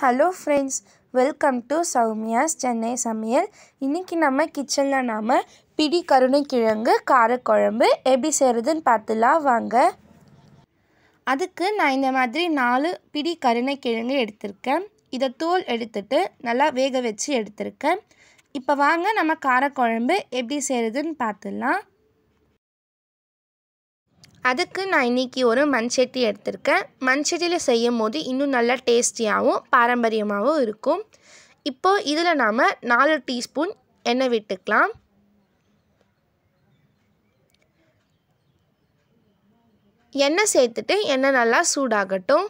hello friends welcome to Soumya's Chennai Samayal இன்றைக்கி நம்ம கிச்சனில் நாம் பிடி கருணைக்கிழங்கு காரக்குழம்பு எப்படி செய்கிறதுன்னு பார்த்துலாம் வாங்க அதுக்கு நான் இந்த மாதிரி நாலு பிடி கருணைக்கிழங்கு எடுத்திருக்கேன் இதை தோல் எடுத்துட்டு நல்லா வேக வச்சு எடுத்திருக்கேன் இப்போ வாங்க நம்ம காரக்குழம்பு எப்படி செய்கிறதுன்னு பார்த்துடலாம் அதுக்கு நான் இன்றைக்கி ஒரு மண்சட்டி எடுத்திருக்கேன் மண்சட்டியில் செய்யும் போது இன்னும் நல்லா டேஸ்டியாகவும் பாரம்பரியமாகவும் இருக்கும் இப்போது இதில் நாம் நாலு டீஸ்பூன் எண்ணெய் விட்டுக்கலாம் எண்ணெய் சேர்த்துட்டு எண்ணெய் நல்லா சூடாகட்டும்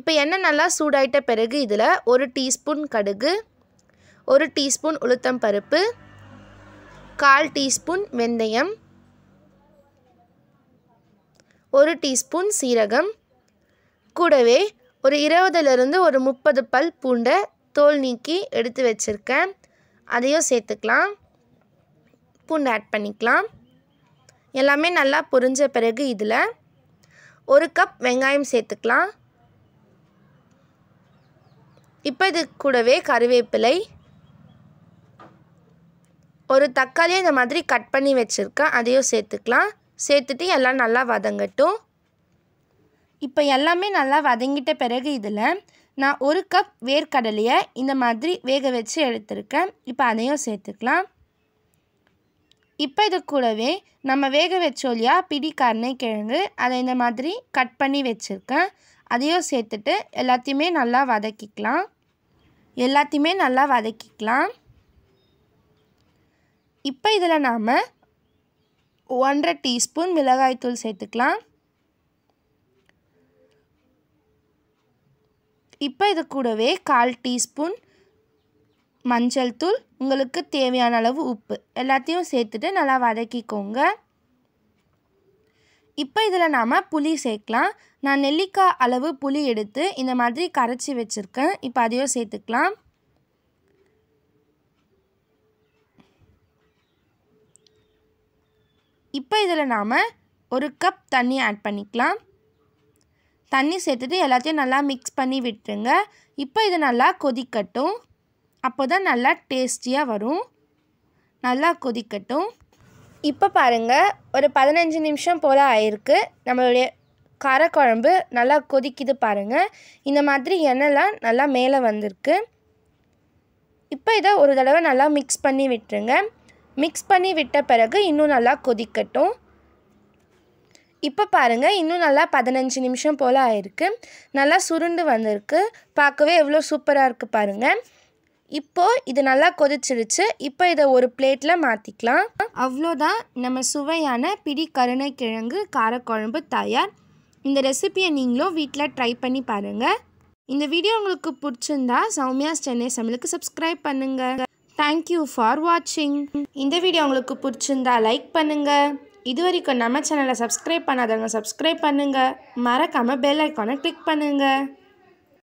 இப்போ எண்ணெய் நல்லா சூடாயிட்ட பிறகு இதில் ஒரு டீஸ்பூன் கடுகு ஒரு டீஸ்பூன் உளுத்தம் பருப்பு கால் டீஸ்பூன் வெந்தயம் ஒரு டீஸ்பூன் சீரகம் கூடவே ஒரு இருபதுலேருந்து ஒரு முப்பது பல் பூண்டை தோல் நீக்கி எடுத்து வச்சுருக்கேன் அதையும் சேர்த்துக்கலாம் பூண்டு ஆட் பண்ணிக்கலாம் எல்லாமே நல்லா பொரிஞ்ச பிறகு இதில் ஒரு கப் வெங்காயம் சேர்த்துக்கலாம் இப்போ இது கூடவே கருவேப்பிலை ஒரு தக்காளியை இந்த மாதிரி கட் பண்ணி வச்சுருக்கேன் அதையும் சேர்த்துக்கலாம் சேர்த்துட்டு எல்லாம் நல்லா வதங்கட்டும் இப்போ எல்லாமே நல்லா வதங்கிட்ட பிறகு இதில் நான் ஒரு கப் வேர்க்கடலையை இந்த மாதிரி வேக வச்சு எடுத்திருக்கேன் இப்போ அதையும் சேர்த்துக்கலாம் இப்போ இது கூடவே நம்ம வேக வச்சோலியாக பிடி கிழங்கு அதை இந்த மாதிரி கட் பண்ணி வச்சுருக்கேன் அதையும் சேர்த்துட்டு எல்லாத்தையுமே நல்லா வதக்கிக்கலாம் எல்லாத்தையுமே நல்லா வதக்கிக்கலாம் இப்போ இதில் நாம் ஒன்றரை டீஸ்பூன் மிளகாய்த்தூள் சேர்த்துக்கலாம் இப்போ இது கூடவே கால் டீஸ்பூன் மஞ்சள் தூள் உங்களுக்கு தேவையான அளவு உப்பு எல்லாத்தையும் சேர்த்துட்டு நல்லா வதக்கிக்கோங்க இப்போ இதில் நாம் புளி சேர்க்கலாம் நான் நெல்லிக்காய் அளவு புளி எடுத்து இந்த மாதிரி கரைச்சி வச்சுருக்கேன் இப்போ அதையும் சேர்த்துக்கலாம் இப்போ இதில் நாம் ஒரு கப் தண்ணி ஆட் பண்ணிக்கலாம் தண்ணி சேர்த்துட்டு எல்லாத்தையும் நல்லா மிக்ஸ் பண்ணி விட்டுருங்க இப்போ இது நல்லா கொதிக்கட்டும் அப்போ தான் நல்லா டேஸ்டியாக வரும் நல்லா கொதிக்கட்டும் இப்போ பாருங்கள் ஒரு பதினஞ்சு நிமிஷம் போல் ஆயிருக்கு நம்மளுடைய காரக்குழம்பு நல்லா கொதிக்குது பாருங்கள் இந்த மாதிரி எண்ணெய்லாம் நல்லா மேலே வந்திருக்கு இப்போ இதை ஒரு தடவை நல்லா மிக்ஸ் பண்ணி விட்டுருங்க மிக்ஸ் பண்ணி விட்ட பிறகு இன்னும் நல்லா கொதிக்கட்டும் இப்போ பாருங்கள் இன்னும் நல்லா பதினஞ்சு நிமிஷம் போல் ஆயிருக்கு நல்லா சுருண்டு வந்திருக்கு பார்க்கவே எவ்வளோ சூப்பராக இருக்குது பாருங்கள் இப்போது இது நல்லா கொதிச்சிருச்சு இப்போ இதை ஒரு பிளேட்டில் மாற்றிக்கலாம் அவ்வளோதான் நம்ம சுவையான பிடி கருணைக்கிழங்கு காரக்குழம்பு தயார் இந்த ரெசிபியை நீங்களும் வீட்டில் ட்ரை பண்ணி பாருங்கள் இந்த வீடியோ உங்களுக்கு பிடிச்சிருந்தா சௌமியா சென்னை சமையலுக்கு சப்ஸ்கிரைப் பண்ணுங்கள் தேங்க்யூ ஃபார் வாட்சிங் இந்த வீடியோ உங்களுக்கு பிடிச்சிருந்தா லைக் பண்ணுங்கள் இது வரைக்கும் நம்ம சேனலை சப்ஸ்கிரைப் பண்ணாதவங்க சப்ஸ்கிரைப் பண்ணுங்கள் மறக்காமல் பெல் ஐக்கானை கிளிக் பண்ணுங்கள்